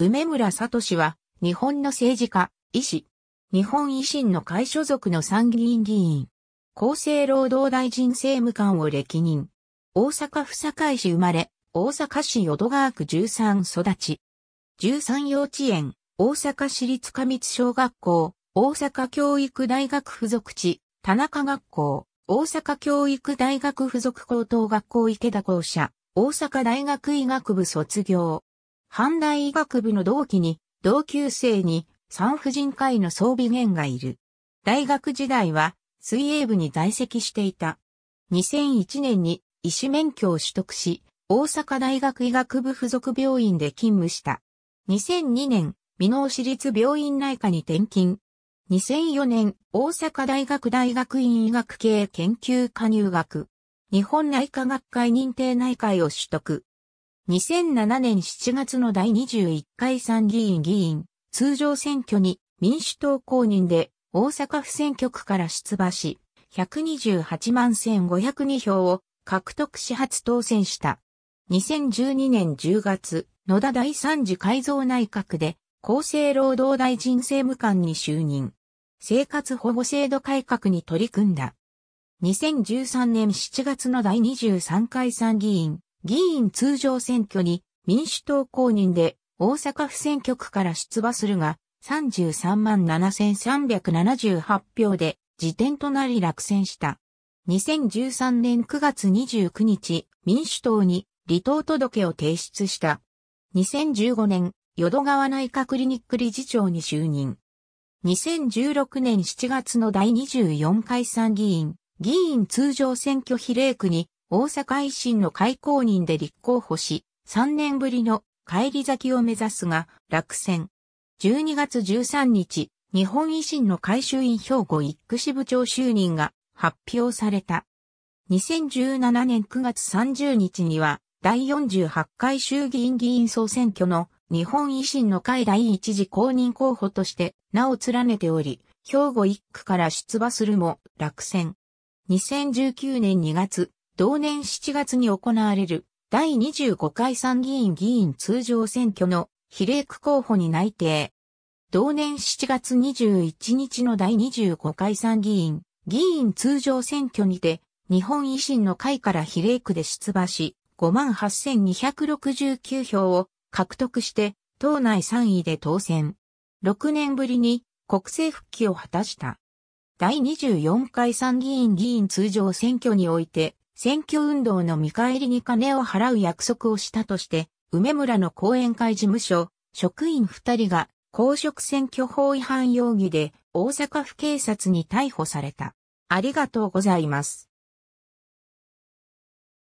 梅村聡は、日本の政治家、医師。日本維新の会所属の参議院議員。厚生労働大臣政務官を歴任。大阪府堺市生まれ、大阪市淀川区13育ち。13幼稚園、大阪市立上津小学校、大阪教育大学附属地、田中学校、大阪教育大学附属高等学校池田校舎、大阪大学医学部卒業。阪大医学部の同期に、同級生に産婦人科医の装備源がいる。大学時代は水泳部に在籍していた。2001年に医師免許を取得し、大阪大学医学部附属病院で勤務した。2002年、美濃市立病院内科に転勤。2004年、大阪大学大学院医学系研究科入学。日本内科学会認定内科医を取得。2007年7月の第21回参議院議員、通常選挙に民主党公認で大阪府選挙区から出馬し、128万1502票を獲得し初当選した。2012年10月、野田第三次改造内閣で厚生労働大臣政務官に就任。生活保護制度改革に取り組んだ。2013年7月の第23回参議院議員通常選挙に民主党公認で大阪府選挙区から出馬するが、33万7378票で辞典となり落選した。2013年9月29日、民主党に離党届を提出した。2015年、淀川内科クリニック理事長に就任。2016年7月の第24回参議院、議員通常選挙比例区に大阪維新の会公認で立候補し、3年ぶりの帰り咲きを目指すが、落選。12月13日、日本維新の会衆院兵庫一区支部長就任が発表された。2017年9月30日には、第48回衆議院議員総選挙の日本維新の会第一次公認候補として名を連ねており、兵庫一区から出馬するも落選。2019年2月、同年7月に行われる第25回参議院議員通常選挙の比例区候補に内定。同年7月21日の第25回参議院議員通常選挙にて日本維新の会から比例区で出馬し58,269票を獲得して党内3位で当選。6年ぶりに国政復帰を果たした。第24回参議院議員通常選挙において選挙運動の見返りに金を払う約束をしたとして、梅村の後援会事務所、職員二人が公職選挙法違反容疑で大阪府警察に逮捕された。ありがとうございます。